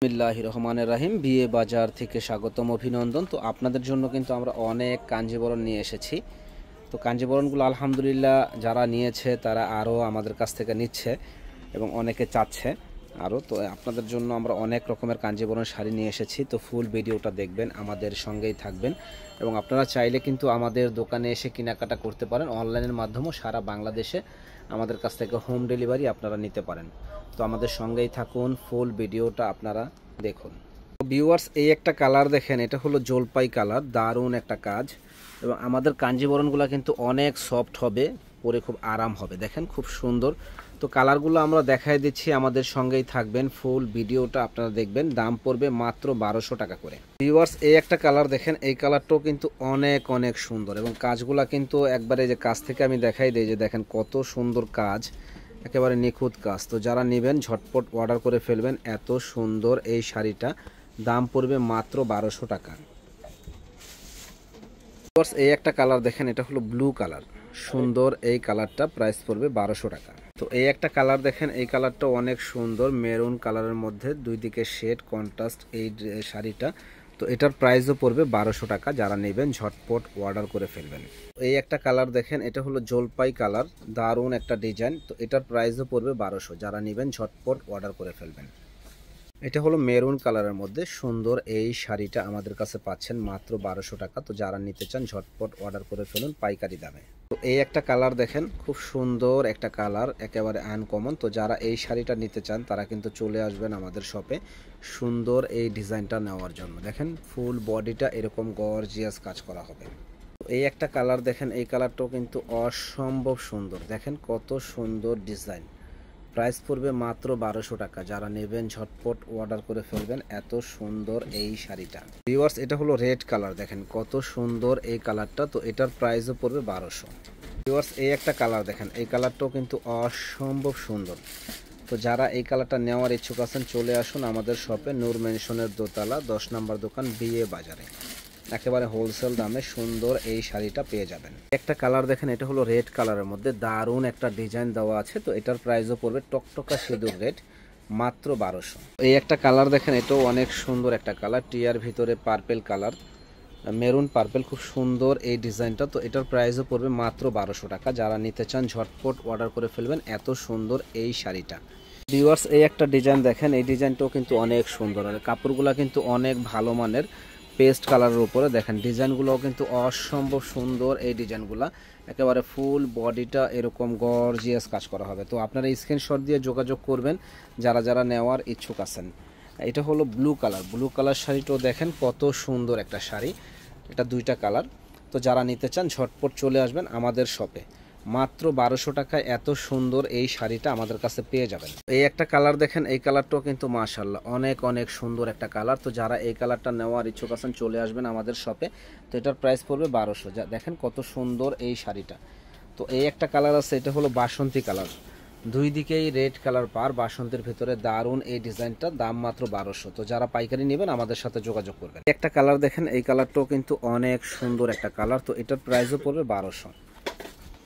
বিসমিল্লাহ রহমানের রাহিম বিয়ে বাজার থেকে স্বাগতম অভিনন্দন তো আপনাদের জন্য কিন্তু আমরা অনেক কাঞ্জিবরণ নিয়ে এসেছি তো কাঞ্জিবরণগুলো আলহামদুলিল্লাহ যারা নিয়েছে তারা আরও আমাদের কাছ থেকে নিচ্ছে এবং অনেকে চাচ্ছে আরও তো আপনাদের জন্য আমরা অনেক রকমের কাঞ্জিবরণ শাড়ি নিয়ে এসেছি তো ফুল ভিডিওটা দেখবেন আমাদের সঙ্গেই থাকবেন এবং আপনারা চাইলে কিন্তু আমাদের দোকানে এসে কেনাকাটা করতে পারেন অনলাইনের মাধ্যমেও সারা বাংলাদেশে আমাদের কাছ থেকে হোম ডেলিভারি আপনারা নিতে পারেন তো আমাদের সঙ্গেই থাকুন ফুল ভিডিওটা আপনারা দেখুন ভিউয়ার্স এই একটা কালার দেখেন এটা হলো জলপাই কালার দারুণ একটা কাজ এবং আমাদের কাঞ্জিবরণগুলো কিন্তু অনেক সফট হবে পরে খুব আরাম হবে দেখেন খুব সুন্দর তো কালারগুলো আমরা দেখাই দিচ্ছি আমাদের সঙ্গেই থাকবেন ফুল ভিডিওটা আপনারা দেখবেন দাম পড়বে মাত্র বারোশো টাকা করে ভিউয়ার্স এই একটা কালার দেখেন এই কালারটাও কিন্তু অনেক অনেক সুন্দর এবং কাজগুলো কিন্তু একবারে যে কাজ থেকে আমি দেখাই দিই যে দেখেন কত সুন্দর কাজ একেবারে নিখুঁত কাজ তো যারা নেবেন ঝটপট অর্ডার করে ফেলবেন এত সুন্দর এই শাড়িটা দাম পড়বে মাত্র বারোশো টাকা এই একটা কালার দেখেন এটা হলো ব্লু কালার সুন্দর এই কালারটা প্রাইস পড়বে বারোশো টাকা তো এই একটা কালার দেখেন এই কালারটা অনেক সুন্দর মেরুন কালারের মধ্যে দুই দিকে শেড কন্ট্রাস্ট এই শাড়িটা তো এটার প্রাইসও পড়বে বারোশো টাকা যারা নেবেন ঝটপট অর্ডার করে ফেলবেন এই একটা কালার দেখেন এটা হলো জলপাই কালার দারুণ একটা ডিজাইন তো এটার প্রাইসও পড়বে বারোশো যারা নেবেন ঝটপট অর্ডার করে ফেলবেন এটা হলো মেরুন কালারের মধ্যে সুন্দর এই শাড়িটা আমাদের কাছে পাচ্ছেন মাত্র বারোশো টাকা তো যারা নিতে চান ঝটপট অর্ডার করে ফেলুন পাইকারি দামে এই একটা কালার দেখেন খুব সুন্দর একটা কালার একেবারে আনকমন তো যারা এই শাড়িটা নিতে চান তারা কিন্তু চলে আসবেন আমাদের শপে সুন্দর এই ডিজাইনটা নেওয়ার জন্য দেখেন ফুল বডিটা এরকম গর্জিয়াস কাজ করা হবে এই একটা কালার দেখেন এই কালারটাও কিন্তু অসম্ভব সুন্দর দেখেন কত সুন্দর ডিজাইন প্রাইস পড়বে মাত্র বারোশো টাকা যারা নেবেন ঝটপট অর্ডার করে ফেলবেন এত সুন্দর এই শাড়িটা ভিওয়ার্স এটা হলো রেড কালার দেখেন কত সুন্দর এই কালারটা তো এটার প্রাইসও পড়বে বারোশো ভিওয়ার্স এই একটা কালার দেখেন এই কালারটাও কিন্তু অসম্ভব সুন্দর তো যারা এই কালারটা নেওয়ার ইচ্ছুক আছেন চলে আসুন আমাদের শপে নূর মেনশনের দোতলা দশ নম্বর দোকান বিয়ে বাজারে একেবারে হোলসেল দামে সুন্দর এই শাড়িটা পেয়ে যাবেন একটা কালার দেখেন এটা হলো রেড কালারের মধ্যে দারুণ একটা ডিজাইন দেওয়া আছে তো এটার প্রাইসও পড়বে টকটকা সিঁদুর রেড মাত্র বারোশো এই একটা কালার দেখেন এটাও অনেক সুন্দর একটা কালার টিয়ার ভিতরে পার্পেল কালার মেরুন পার্পেল খুব সুন্দর এই ডিজাইনটা তো এটার প্রাইসও পড়বে মাত্র বারোশো টাকা যারা নিতে চান ঝটপট অর্ডার করে ফেলবেন এত সুন্দর এই শাড়িটা ভিউয়ার্স এই একটা ডিজাইন দেখেন এই ডিজাইনটাও কিন্তু অনেক সুন্দর আর কাপড়গুলো কিন্তু অনেক ভালো মানের পেস্ট কালারের উপরে দেখেন ডিজাইনগুলোও কিন্তু অসম্ভব সুন্দর এই ডিজাইনগুলো একেবারে ফুল বডিটা এরকম গর্জিয়াস কাজ করা হবে তো আপনারা স্ক্রিনশট দিয়ে যোগাযোগ করবেন যারা যারা নেওয়ার ইচ্ছুক আছেন এটা হলো ব্লু কালার ব্লু কালার শাড়িটাও দেখেন কত সুন্দর একটা শাড়ি এটা দুইটা কালার তো যারা নিতে চান ঝটপট চলে আসবেন আমাদের শপে মাত্র বারোশো টাকা এত সুন্দর এই শাড়িটা আমাদের কাছে পেয়ে যাবেন এই একটা কালার দেখেন এই কালারটাও কিন্তু মাশাল্লাহ অনেক অনেক সুন্দর একটা কালার তো যারা এই কালারটা নেওয়ার ইচ্ছুক আছেন চলে আসবেন আমাদের শপে তো এটার প্রাইস পড়বে বারোশো যা দেখেন কত সুন্দর এই শাড়িটা তো এই একটা কালার আছে এটা হলো বাসন্তী কালার দুই দিকেই রেড কালার পার বাসন্তের ভিতরে দারুণ এই ডিজাইনটা দাম মাত্র বারোশো তো যারা পাইকারি নেবেন আমাদের সাথে যোগাযোগ করবেন একটা কালার দেখেন এই কালারটাও কিন্তু অনেক সুন্দর একটা কালার তো এটার প্রাইসও পড়বে বারোশো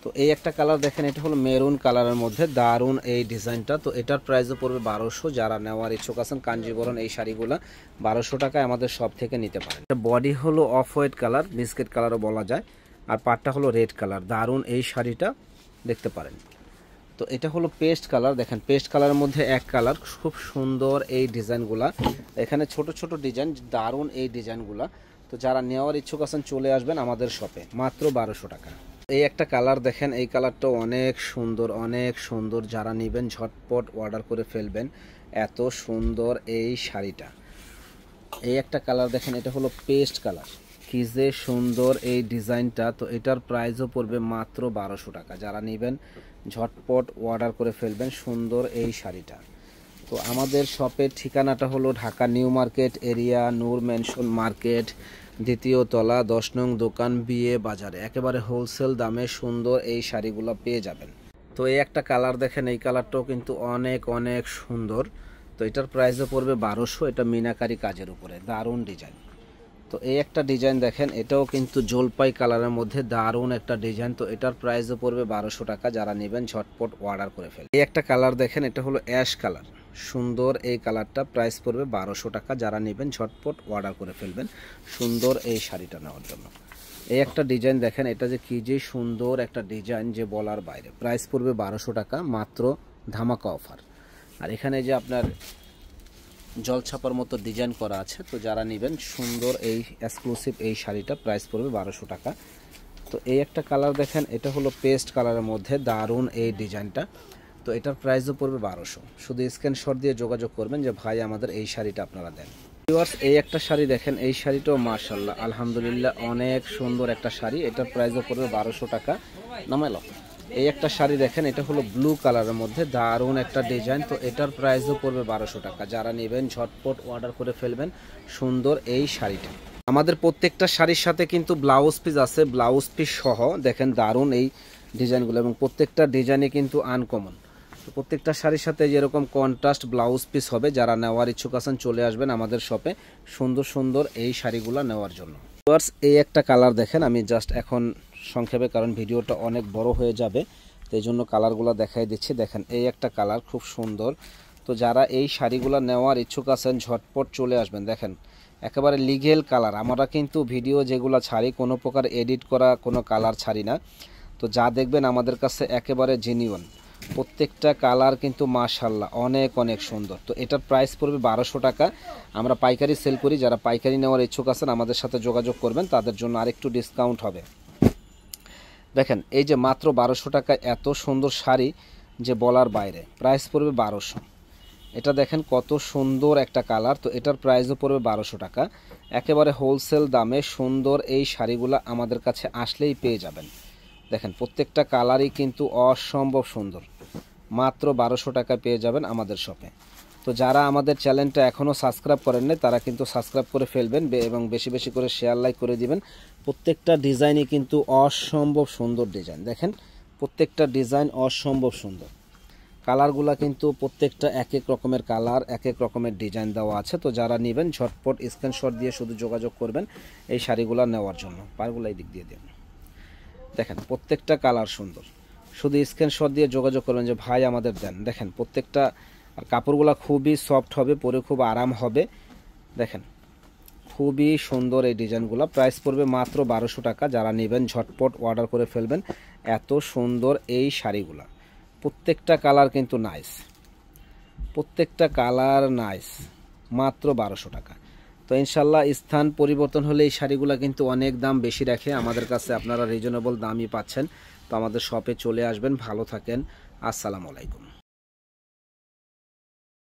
তো এই একটা কালার দেখেন এটা হলো মেরুন কালারের মধ্যে দারুন এই ডিজাইনটা তো এটার প্রাইসও পড়বে বারোশো যারা নেওয়ার ইচ্ছুক আছেন কাঞ্জিবরণ এই শাড়িগুলো বারোশো টাকায় আমাদের সব থেকে নিতে পারেন বডি হলো অফ হোয়াইট কালার বিস্কিট কালারও বলা যায় আর পাটটা হলো রেড কালার দারুন এই শাড়িটা দেখতে পারেন তো এটা হলো পেস্ট কালার দেখেন পেস্ট কালারের মধ্যে এক কালার খুব সুন্দর এই ডিজাইনগুলা এখানে ছোট ছোট ডিজাইন দারুণ এই ডিজাইনগুলা তো যারা নেওয়ার ইচ্ছুক আছেন চলে আসবেন আমাদের শপে মাত্র বারোশো টাকা এই একটা কালার দেখেন এই কালারটা অনেক সুন্দর অনেক সুন্দর যারা নেবেন ঝটপট অর্ডার করে ফেলবেন এত সুন্দর এই শাড়িটা এই একটা কালার দেখেন এটা হলো পেস্ট কালার কি যে সুন্দর এই ডিজাইনটা তো এটার প্রাইসও পড়বে মাত্র বারোশো টাকা যারা নেবেন ঝটপট অর্ডার করে ফেলবেন সুন্দর এই শাড়িটা তো আমাদের শপের ঠিকানাটা হলো Dhaka new market area Noor mansion market দ্বিতীয় তলা দশ নং দোকান বিয়ে বাজারে একেবারে হোলসেল দামে সুন্দর এই শাড়িগুলো পেয়ে যাবেন তো এই একটা কালার দেখেন এই কালারটাও কিন্তু অনেক অনেক সুন্দর তো এটার প্রাইসও পড়বে বারোশো এটা মিনাকারি কাজের উপরে দারুণ ডিজাইন তো এই একটা ডিজাইন দেখেন এটাও কিন্তু জলপাই কালারের মধ্যে দারুণ একটা ডিজাইন তো এটার প্রাইসও পড়বে বারোশো টাকা যারা নেবেন ঝটপট অর্ডার করে ফেলে এই একটা কালার দেখেন এটা হলো অ্যাশ কালার সুন্দর এই কালারটা প্রাইস পড়বে বারোশো টাকা যারা নেবেন ঝটপট অর্ডার করে ফেলবেন সুন্দর এই শাড়িটা নেওয়ার জন্য এই একটা ডিজাইন দেখেন এটা যে কী যে সুন্দর একটা ডিজাইন যে বলার বাইরে প্রাইস পড়বে বারোশো টাকা মাত্র ধামাকা অফার আর এখানে যে আপনার জলছাপার মতো ডিজাইন করা আছে তো যারা নেবেন সুন্দর এই এক্সক্লুসিভ এই শাড়িটা প্রাইস পড়বে বারোশো টাকা তো এই একটা কালার দেখেন এটা হলো পেস্ট কালারের মধ্যে দারুণ এই ডিজাইনটা তো এটার প্রাইসও পড়বে বারোশো শুধু স্ক্রিনশট দিয়ে যোগাযোগ করবেন যে ভাই আমাদের এই শাড়িটা আপনারা দেন ভিউয়ার্স এই একটা শাড়ি দেখেন এই শাড়িটাও মার্শাল্লাহ আলহামদুলিল্লাহ অনেক সুন্দর একটা শাড়ি এটার প্রাইসও পড়বে বারোশো টাকা নামাইলো এই একটা শাড়ি দেখেন এটা হলো ব্লু কালারের মধ্যে দারুণ একটা ডিজাইন তো এটার প্রাইসও পড়বে বারোশো টাকা যারা নেবেন ঝটপট অর্ডার করে ফেলবেন সুন্দর এই শাড়িটা আমাদের প্রত্যেকটা শাড়ির সাথে কিন্তু ব্লাউজ পিস আছে ব্লাউজ পিস সহ দেখেন দারুণ এই ডিজাইনগুলো এবং প্রত্যেকটা ডিজাইনে কিন্তু আনকমন প্রত্যেকটা শাড়ির সাথে যেরকম কন্ট্রাস্ট ব্লাউজ পিস হবে যারা নেওয়ার ইচ্ছুক আছেন চলে আসবেন আমাদের শপে সুন্দর সুন্দর এই শাড়িগুলো নেওয়ার জন্য এই একটা কালার দেখেন আমি জাস্ট এখন সংক্ষেপে কারণ ভিডিওটা অনেক বড় হয়ে যাবে তো এই জন্য কালারগুলো দেখাই দিচ্ছি দেখেন এই একটা কালার খুব সুন্দর তো যারা এই শাড়িগুলো নেওয়ার ইচ্ছুক আছেন ঝটপট চলে আসবেন দেখেন একেবারে লিগেল কালার আমরা কিন্তু ভিডিও যেগুলো ছাড়ি কোনো প্রকার এডিট করা কোনো কালার ছাড়ি না তো যা দেখবেন আমাদের কাছে একেবারে জেনিউন প্রত্যেকটা কালার কিন্তু মাশাল্লাহ অনেক অনেক সুন্দর তো এটার প্রাইস পড়বে বারোশো টাকা আমরা পাইকারি সেল করি যারা পাইকারি নেওয়ার ইচ্ছুক আছেন আমাদের সাথে যোগাযোগ করবেন তাদের জন্য আরেকটু ডিসকাউন্ট হবে দেখেন এই যে মাত্র বারোশো টাকা এত সুন্দর শাড়ি যে বলার বাইরে প্রাইস পড়বে বারোশো এটা দেখেন কত সুন্দর একটা কালার তো এটার প্রাইসও পড়বে বারোশো টাকা একেবারে হোলসেল দামে সুন্দর এই শাড়িগুলো আমাদের কাছে আসলেই পেয়ে যাবেন দেখেন প্রত্যেকটা কালারই কিন্তু অসম্ভব সুন্দর মাত্র বারোশো টাকা পেয়ে যাবেন আমাদের শপে তো যারা আমাদের চ্যানেলটা এখনও সাবস্ক্রাইব করেন নাই তারা কিন্তু সাবস্ক্রাইব করে ফেলবেন এবং বেশি বেশি করে শেয়ার লাইক করে দিবেন প্রত্যেকটা ডিজাইনই কিন্তু অসম্ভব সুন্দর ডিজাইন দেখেন প্রত্যেকটা ডিজাইন অসম্ভব সুন্দর কালারগুলা কিন্তু প্রত্যেকটা এক এক রকমের কালার এক এক রকমের ডিজাইন দেওয়া আছে তো যারা নেবেন ঝটপট স্ক্রিনশট দিয়ে শুধু যোগাযোগ করবেন এই শাড়িগুলা নেওয়ার জন্য পারগুলাই দিক দিয়ে দেবেন দেখেন প্রত্যেকটা কালার সুন্দর শুধু স্ক্রিনশট দিয়ে যোগাযোগ করবেন যে ভাই আমাদের দেন দেখেন প্রত্যেকটা কাপড়গুলো খুবই সফট হবে পরে খুব আরাম হবে দেখেন খুবই সুন্দর এই ডিজাইনগুলো প্রাইস পড়বে মাত্র বারোশো টাকা যারা নেবেন ঝটপট অর্ডার করে ফেলবেন এত সুন্দর এই শাড়িগুলো প্রত্যেকটা কালার কিন্তু নাইস প্রত্যেকটা কালার নাইস মাত্র বারোশো টাকা তো ইনশাল্লাহ স্থান পরিবর্তন হলে এই শাড়িগুলো কিন্তু অনেক দাম বেশি রাখে আমাদের কাছে আপনারা রিজনেবল দামই পাচ্ছেন তো আমাদের শপে চলে আসবেন ভালো থাকেন আসসালামু আলাইকুম